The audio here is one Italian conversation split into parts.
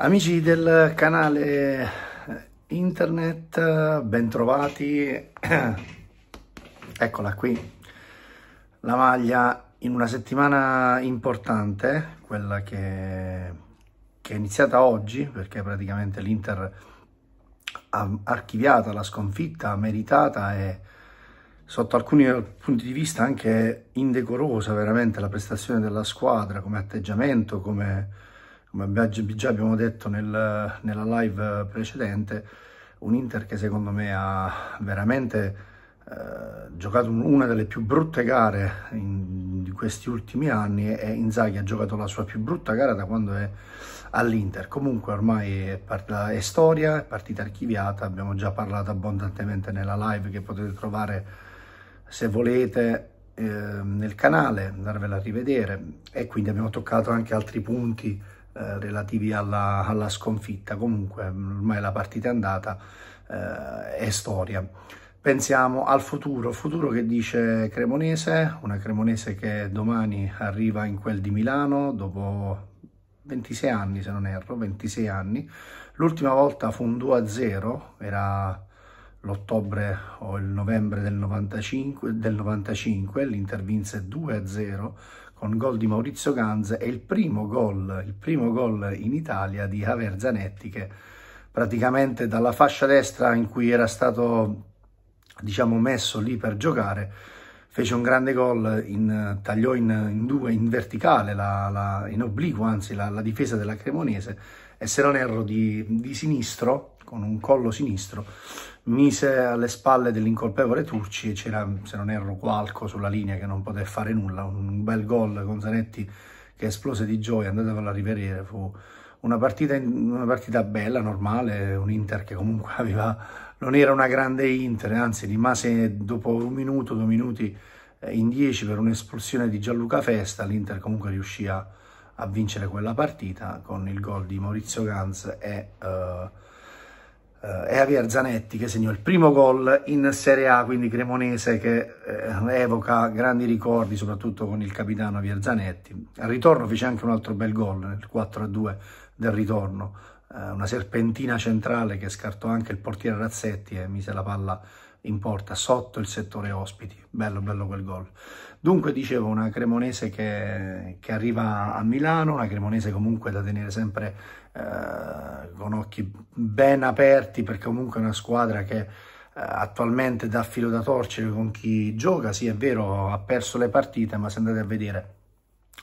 Amici del canale eh, internet, bentrovati. Eccola qui, la maglia in una settimana importante, quella che, che è iniziata oggi, perché praticamente l'Inter ha archiviata la sconfitta meritata e sotto alcuni punti di vista anche indecorosa veramente la prestazione della squadra come atteggiamento, come come già abbiamo detto nel, nella live precedente, un Inter che secondo me ha veramente eh, giocato una delle più brutte gare in, in, questi ultimi anni e Inzaghi ha giocato la sua più brutta gara da quando è all'Inter. Comunque ormai è, partita, è storia, è partita archiviata, abbiamo già parlato abbondantemente nella live che potete trovare se volete eh, nel canale, andarvela a rivedere e quindi abbiamo toccato anche altri punti eh, relativi alla, alla, sconfitta. Comunque ormai la partita è andata, eh, è storia. Pensiamo al futuro, futuro che dice Cremonese, una Cremonese che domani arriva in quel di Milano dopo 26 anni se non erro, 26 anni. L'ultima volta fu un 2-0, era l'ottobre o il novembre del 95, del 95 l'Inter vinse 2-0 con gol di Maurizio Ganz e il primo gol, il primo gol in Italia di Javier Zanetti che praticamente dalla fascia destra in cui era stato diciamo messo lì per giocare fece un grande gol, in, tagliò in, in, due, in verticale, la, la, in obliquo anzi, la, la, difesa della Cremonese e se non erro di, di sinistro, con un collo sinistro, mise alle spalle dell'incolpevole Turci e c'era, se non erro, Qualco sulla linea che non poteva fare nulla, un bel gol con Zanetti che esplose di gioia, andatevelo a rivedere, fu una partita, una partita bella, normale, un Inter che comunque aveva non era una grande Inter, anzi rimase dopo un minuto, due minuti eh, in dieci per un'espulsione di Gianluca Festa, l'Inter comunque riuscì a, a, vincere quella partita con il gol di Maurizio Ganz e, uh, uh, e Javier Zanetti che segnò il primo gol in Serie A, quindi Cremonese che uh, evoca grandi ricordi soprattutto con il capitano Javier Zanetti. Al ritorno fece anche un altro bel gol nel 4-2 del ritorno eh, una serpentina centrale che scartò anche il portiere Razzetti e mise la palla in porta sotto il settore ospiti. Bello, bello quel gol. Dunque, dicevo, una Cremonese che, che arriva a Milano, una Cremonese comunque da tenere sempre eh, con occhi ben aperti perché comunque è una squadra che eh, attualmente dà filo da torcere con chi gioca. Sì, è vero, ha perso le partite, ma se andate a vedere,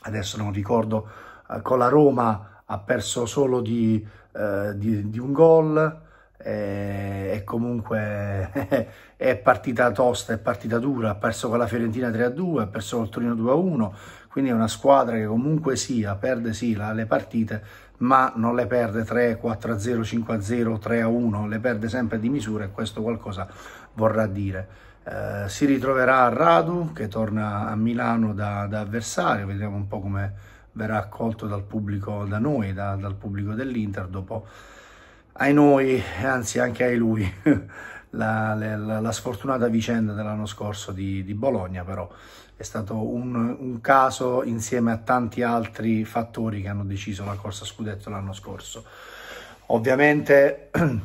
adesso non ricordo, eh, con la Roma ha perso solo di eh, di, di, un gol, eh, e comunque è partita tosta, è partita dura, ha perso con la Fiorentina 3-2, ha perso col Torino 2-1, quindi è una squadra che comunque sia, perde sì la, le partite, ma non le perde 3, 4 0, 5 0, 3 1, le perde sempre di misura e questo qualcosa vorrà dire. Eh, si ritroverà Radu che torna a Milano da, da avversario, vediamo un po' come verrà accolto dal pubblico, da noi, da, dal pubblico dell'Inter, dopo ai noi, anzi anche ai lui, la, la, la, sfortunata vicenda dell'anno scorso di, di, Bologna, però è stato un, un, caso insieme a tanti altri fattori che hanno deciso la corsa scudetto l'anno scorso. Ovviamente,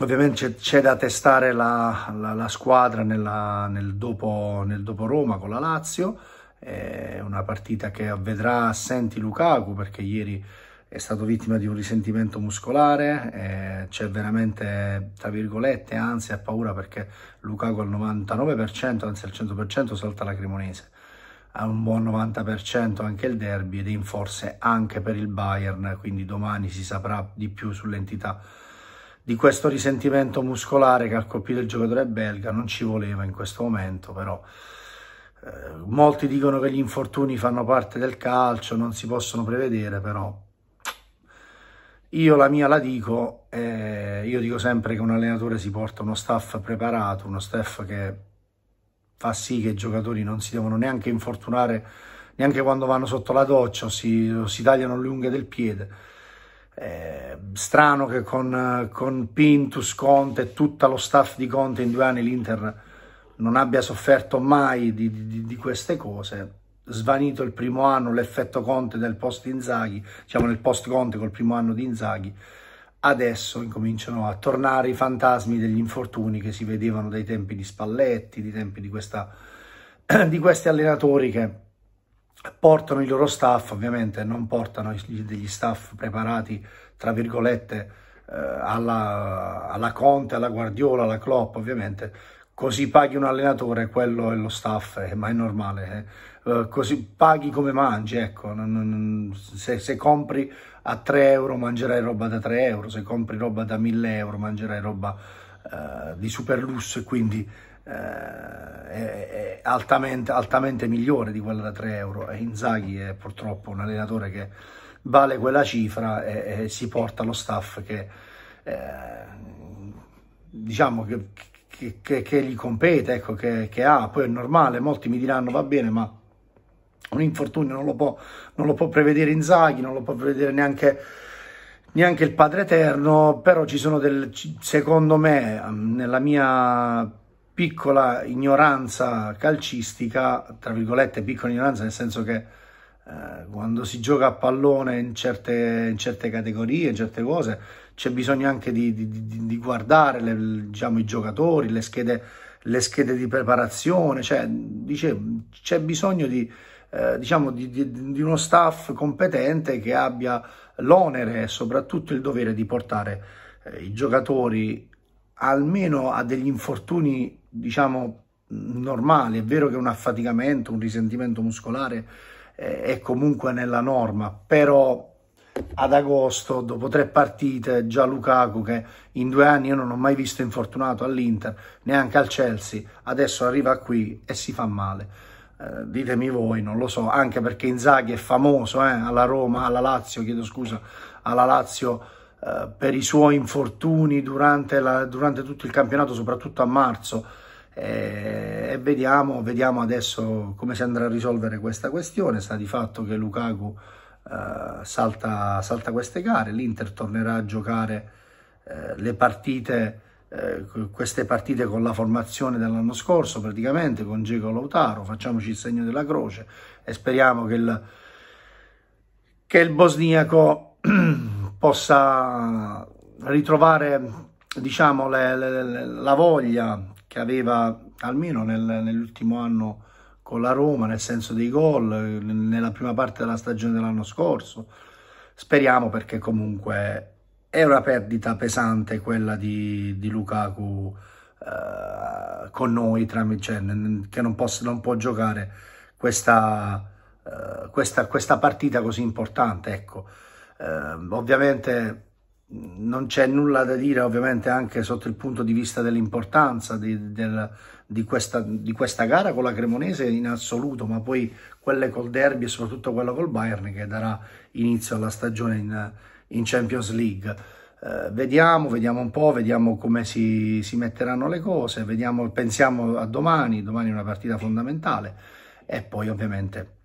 ovviamente c'è da testare la, la squadra nella, nel, dopo, nel dopo Roma con la Lazio, è una partita che vedrà assenti Lukaku perché ieri è stato vittima di un risentimento muscolare, eh, c'è veramente, tra virgolette, ansia e paura perché Lukaku al 99%, anzi al 100% salta la Cremonese, Ha un buon 90% anche il derby ed in forse anche per il Bayern, quindi domani si saprà di più sull'entità di questo risentimento muscolare che ha colpito il giocatore belga, non ci voleva in questo momento però eh, molti dicono che gli infortuni fanno parte del calcio, non si possono prevedere, però io la mia la dico, eh, io dico sempre che un allenatore si porta uno staff preparato, uno staff che fa sì che i giocatori non si devono neanche infortunare, neanche quando vanno sotto la doccia o si, o si tagliano l'unghia del piede. Eh, strano che con, con Pintus, Conte, e tutto lo staff di Conte in due anni l'Inter non abbia sofferto mai di, di, di queste cose, svanito il primo anno l'effetto Conte del post Inzaghi, diciamo nel post Conte col primo anno di Inzaghi, adesso incominciano a tornare i fantasmi degli infortuni che si vedevano dai tempi di Spalletti, di tempi di, questa, di questi allenatori che portano il loro staff, ovviamente non portano degli staff preparati, tra virgolette, eh, alla, alla Conte, alla Guardiola, alla Klopp, ovviamente così paghi un allenatore, quello è lo staff, eh, ma è normale. Eh. Uh, così paghi come mangi, ecco. Non, non, se, se, compri a 3 euro mangerai roba da 3 euro, se compri roba da 1000 euro mangerai roba uh, di super lusso e quindi uh, è, è altamente, altamente, migliore di quella da 3 euro. E Inzaghi è purtroppo un allenatore che vale quella cifra e, e si porta lo staff che... Eh, diciamo che che, che, gli compete, ecco, che, che, ha. Poi è normale, molti mi diranno va bene, ma un infortunio non lo può, non lo può prevedere Inzaghi, non lo può prevedere neanche neanche il Padre Eterno, però ci sono del, secondo me, nella mia piccola ignoranza calcistica, tra virgolette piccola ignoranza nel senso che eh, quando si gioca a pallone in certe, in certe categorie, in certe cose, c'è bisogno anche di, di, di guardare le, diciamo, i giocatori, le schede, le schede di preparazione, cioè, dice, c'è bisogno di, eh, diciamo, di, uno staff competente che abbia l'onere e soprattutto il dovere di portare eh, i giocatori almeno a degli infortuni diciamo normali, è vero che un affaticamento, un risentimento muscolare è comunque nella norma, però ad agosto, dopo tre partite, già Lukaku che in due anni io non ho mai visto infortunato all'Inter, neanche al Chelsea, adesso arriva qui e si fa male. Eh, ditemi voi, non lo so, anche perché Inzaghi è famoso eh, alla Roma, alla Lazio, chiedo scusa, alla Lazio eh, per i suoi infortuni durante, la, durante tutto il campionato, soprattutto a marzo e eh, vediamo, vediamo, adesso come si andrà a risolvere questa questione. Sta di fatto che Lukaku eh, salta, salta, queste gare, l'Inter tornerà a giocare eh, le partite, eh, queste partite con la formazione dell'anno scorso praticamente, con Diego Lautaro, facciamoci il segno della croce e speriamo che il, che il bosniaco possa ritrovare diciamo, le, le, la voglia che aveva almeno nel, nell'ultimo anno con la Roma, nel senso dei gol, nella prima parte della stagione dell'anno scorso. Speriamo perché comunque è una perdita pesante quella di, di Lukaku eh, con noi, cioè, che non, possa, non, può giocare questa, eh, questa, questa, partita così importante. Ecco. Eh, ovviamente non c'è nulla da dire ovviamente anche sotto il punto di vista dell'importanza di, del, di, questa, di, questa, gara con la Cremonese in assoluto, ma poi quelle col derby e soprattutto quella col Bayern che darà inizio alla stagione in, in Champions League. Eh, vediamo, vediamo un po', vediamo come si, si metteranno le cose, vediamo, pensiamo a domani, domani è una partita fondamentale e poi ovviamente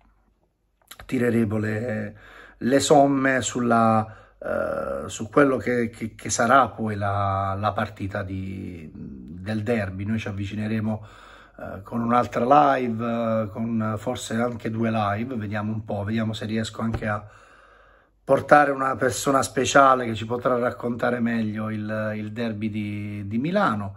tireremo le, le somme sulla eh, su quello che, che, che, sarà poi la, la partita di, del derby. Noi ci avvicineremo eh, con un'altra live, eh, con forse anche due live, vediamo un po', vediamo se riesco anche a portare una persona speciale che ci potrà raccontare meglio il, il derby di, di Milano.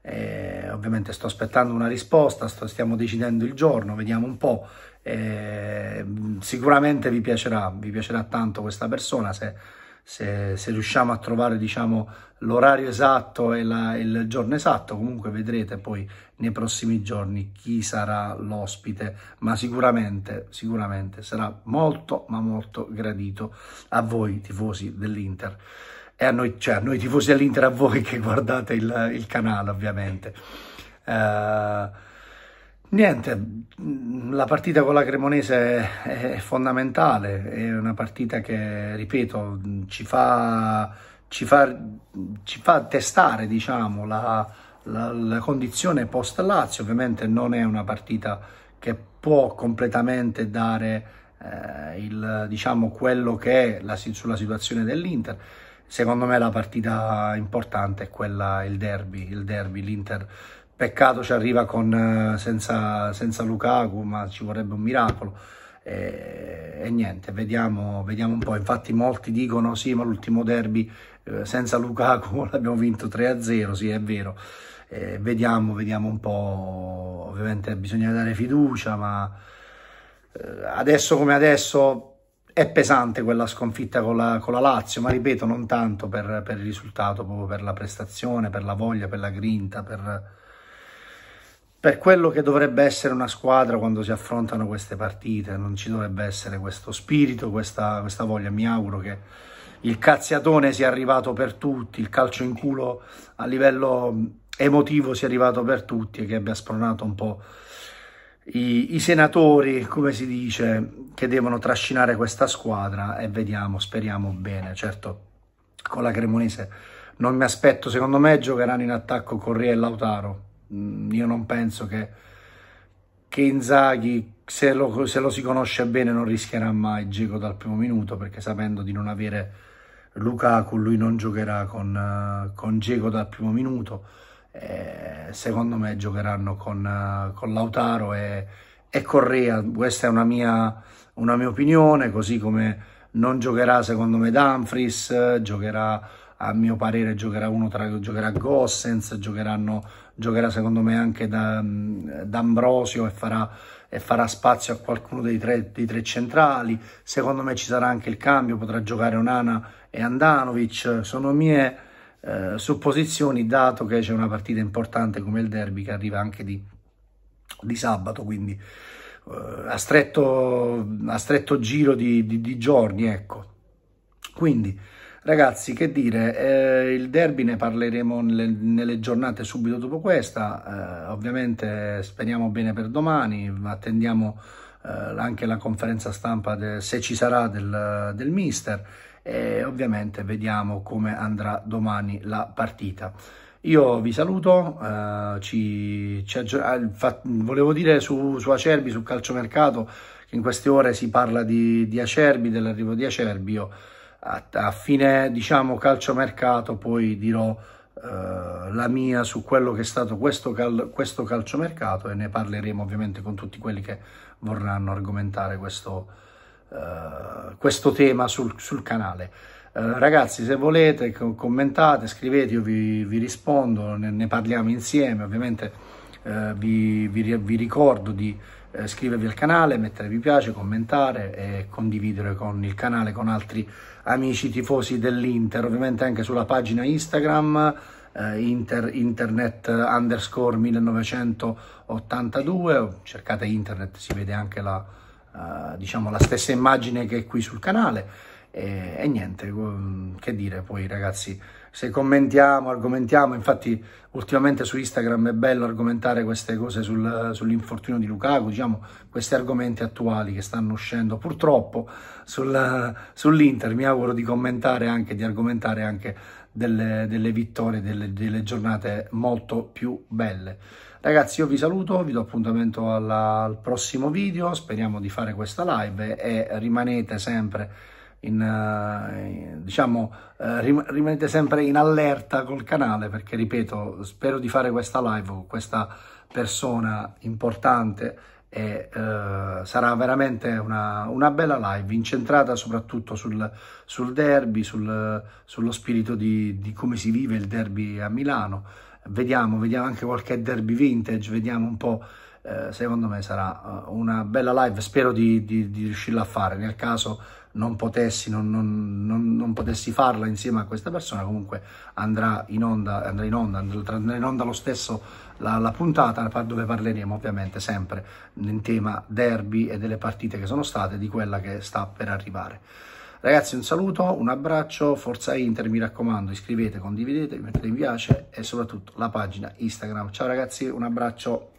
E ovviamente sto aspettando una risposta, sto, stiamo decidendo il giorno, vediamo un po'. E mm, sicuramente vi piacerà, vi piacerà tanto questa persona se se, se riusciamo a trovare diciamo, l'orario esatto e la, il giorno esatto, comunque vedrete poi nei prossimi giorni chi sarà l'ospite, ma sicuramente, sicuramente sarà molto ma molto gradito a voi tifosi dell'Inter e a noi, cioè, a noi tifosi dell'Inter, a voi che guardate il, il canale ovviamente. Uh, Niente, la partita con la Cremonese è fondamentale, è una partita che, ripeto, ci fa, ci fa, ci fa testare diciamo, la, la, la, condizione post-Lazio. Ovviamente non è una partita che può completamente dare eh, il, diciamo, quello che è la, sulla situazione dell'Inter. Secondo me la partita importante è quella, il derby, il derby, l'Inter Peccato ci arriva con, eh, senza, senza Lukaku, ma ci vorrebbe un miracolo. E, e, niente, vediamo, vediamo, un po'. Infatti, molti dicono: sì, ma l'ultimo derby eh, senza Lukaku l'abbiamo vinto 3-0. Sì, è vero. Eh, vediamo, vediamo un po'. Ovviamente bisogna dare fiducia, ma eh, adesso come adesso è pesante quella sconfitta con la, con la Lazio, ma ripeto, non tanto per, per, il risultato, proprio per la prestazione, per la voglia, per la grinta, per, per quello che dovrebbe essere una squadra quando si affrontano queste partite, non ci dovrebbe essere questo spirito, questa, questa voglia. Mi auguro che il cazziatone sia arrivato per tutti, il calcio in culo a livello mm, emotivo sia arrivato per tutti e che abbia spronato un po' i, i senatori, come si dice, che devono trascinare questa squadra e vediamo, speriamo bene. Certo, con la Cremonese non mi aspetto, secondo me giocheranno in attacco Corriere e Lautaro Mm, io non penso che, che Inzaghi, se lo, se lo, si conosce bene, non rischierà mai Geco dal primo minuto, perché sapendo di non avere Lukaku, lui non giocherà con, eh, con Geco dal primo minuto. Eh, secondo me giocheranno con, eh, con Lautaro e, e, Correa. Questa è una mia, una mia opinione, così come non giocherà secondo me Dumfries, giocherà a mio parere giocherà uno tra giocherà Gossens, giocherà secondo me anche D'Ambrosio e farà, e farà spazio a qualcuno dei tre, dei tre, centrali. Secondo me ci sarà anche il cambio, potrà giocare Onana e Andanovic. Sono mie eh, supposizioni, dato che c'è una partita importante come il derby che arriva anche di, di sabato, quindi eh, a, stretto, a, stretto, giro di, di, di giorni. Ecco. Quindi Ragazzi, che dire, eh, il derby ne parleremo nelle, nelle giornate subito dopo questa, eh, ovviamente speriamo bene per domani, attendiamo eh, anche la conferenza stampa, de, se ci sarà, del, del mister e ovviamente vediamo come andrà domani la partita. Io vi saluto, eh, ci, ci ah, volevo dire su, su, Acerbi, su calciomercato, che in queste ore si parla di, di Acerbi, dell'arrivo di Acerbi, io a, a fine diciamo calciomercato poi dirò eh, la mia su quello che è stato questo, cal questo calciomercato e ne parleremo ovviamente con tutti quelli che vorranno argomentare questo, eh, questo tema sul, sul canale. Eh, ragazzi, se volete, commentate, scrivete, io vi, vi rispondo, ne, ne parliamo insieme, ovviamente eh, vi, vi, vi, ricordo di eh, iscrivervi al canale, mettere mi piace, commentare e condividere con il canale con altri amici tifosi dell'Inter, ovviamente anche sulla pagina Instagram eh, Inter, internet underscore 1982, cercate internet, si vede anche la, uh, diciamo, la stessa immagine che è qui sul canale e, e niente, che dire poi ragazzi se commentiamo, argomentiamo, infatti ultimamente su Instagram è bello argomentare queste cose sul, sull'infortunio di Lukaku, diciamo questi argomenti attuali che stanno uscendo purtroppo sul, sull'Inter, mi auguro di commentare anche, di argomentare anche delle, delle vittorie, delle, delle, giornate molto più belle. Ragazzi io vi saluto, vi do appuntamento alla, al prossimo video, speriamo di fare questa live e rimanete sempre in, eh, diciamo, eh, rimanete sempre in allerta col canale perché, ripeto, spero di fare questa live con questa persona importante e uh, sarà veramente una, una, bella live incentrata soprattutto sul, sul derby, sul, sullo spirito di, di, come si vive il derby a Milano. Vediamo, vediamo anche qualche derby vintage, vediamo un po' Eh, secondo me sarà eh, una bella live, spero di, di, di riuscirla a fare, nel caso non potessi, non, non, non, non potessi, farla insieme a questa persona, comunque andrà in onda, andrà in onda, andrà in onda lo stesso la, la, puntata dove parleremo ovviamente sempre in tema derby e delle partite che sono state, di quella che sta per arrivare. Ragazzi un saluto, un abbraccio, forza Inter, mi raccomando iscrivete, condividete, mettete mi piace e soprattutto la pagina Instagram. Ciao ragazzi, un abbraccio.